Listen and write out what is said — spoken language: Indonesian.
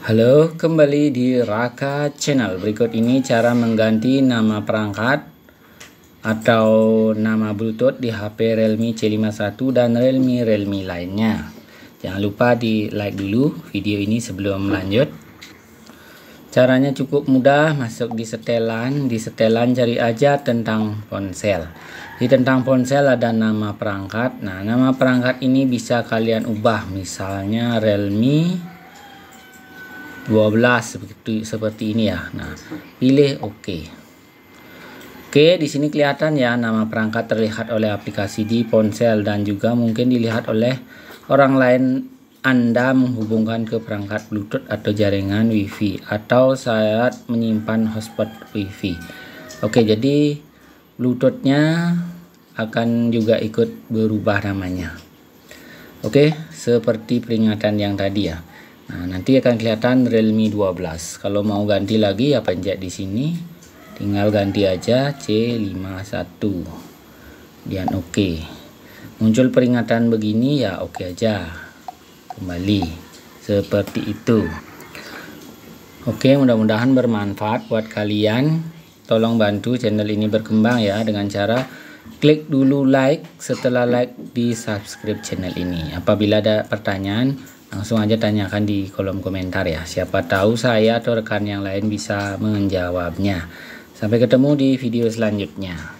Halo, kembali di Raka Channel. Berikut ini cara mengganti nama perangkat atau nama Bluetooth di HP Realme C51 dan Realme Realme lainnya. Jangan lupa di like dulu video ini sebelum lanjut. Caranya cukup mudah, masuk di setelan, di setelan cari aja tentang ponsel. Di tentang ponsel ada nama perangkat. Nah, nama perangkat ini bisa kalian ubah, misalnya Realme 12 seperti seperti ini ya. Nah, pilih oke. Oke, di sini kelihatan ya nama perangkat terlihat oleh aplikasi di ponsel dan juga mungkin dilihat oleh orang lain Anda menghubungkan ke perangkat Bluetooth atau jaringan WiFi atau saat menyimpan hotspot WiFi. Oke, jadi Bluetoothnya akan juga ikut berubah namanya. Oke, seperti peringatan yang tadi ya. Nah, nanti akan kelihatan Realme 12. Kalau mau ganti lagi ya pencet di sini. Tinggal ganti aja C51. Dan oke. Okay. Muncul peringatan begini ya oke okay aja. Kembali seperti itu. Oke, okay, mudah-mudahan bermanfaat buat kalian. Tolong bantu channel ini berkembang ya dengan cara klik dulu like, setelah like di subscribe channel ini. Apabila ada pertanyaan langsung aja tanyakan di kolom komentar ya siapa tahu saya atau rekan yang lain bisa menjawabnya sampai ketemu di video selanjutnya